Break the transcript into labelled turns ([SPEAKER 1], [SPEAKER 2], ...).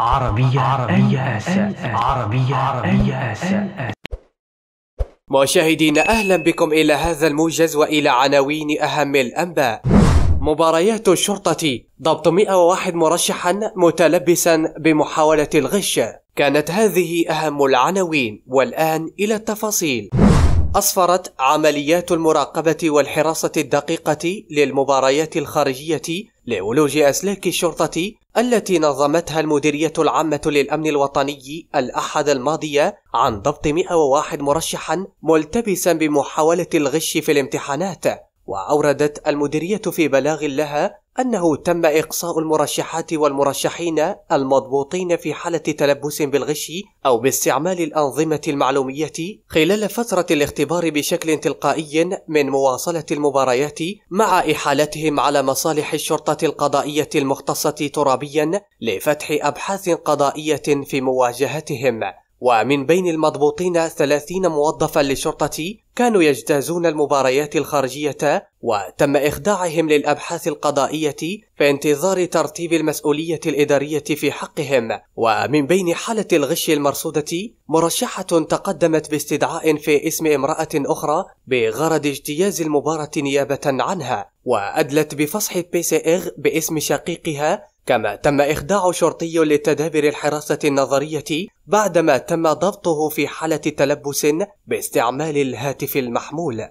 [SPEAKER 1] عربية عربية عربية عربية مشاهدينا أهلا بكم إلى هذا الموجز وإلى عناوين أهم الأنباء مباريات الشرطة ضبط 101 مرشحا متلبسا بمحاولة الغش كانت هذه أهم العناوين والآن إلى التفاصيل اصفرت عمليات المراقبة والحراسة الدقيقة للمباريات الخارجية لولوج أسلاك الشرطة التي نظمتها المديرية العامة للأمن الوطني الأحد الماضية عن ضبط 101 مرشحا ملتبسا بمحاولة الغش في الامتحانات وأوردت المديرية في بلاغ لها أنه تم إقصاء المرشحات والمرشحين المضبوطين في حالة تلبس بالغش أو باستعمال الأنظمة المعلومية خلال فترة الاختبار بشكل تلقائي من مواصلة المباريات مع إحالتهم على مصالح الشرطة القضائية المختصة ترابيا لفتح أبحاث قضائية في مواجهتهم ومن بين المضبوطين 30 موظفا للشرطة كانوا يجتازون المباريات الخارجية وتم إخداعهم للأبحاث القضائية في انتظار ترتيب المسؤولية الإدارية في حقهم ومن بين حالة الغش المرصودة مرشحة تقدمت باستدعاء في اسم امرأة أخرى بغرض اجتياز المباراة نيابة عنها وأدلت بفصح بي سي إغ باسم شقيقها كما تم إخداع شرطي لتدابير الحراسة النظرية بعدما تم ضبطه في حالة تلبس
[SPEAKER 2] باستعمال الهاتف المحمول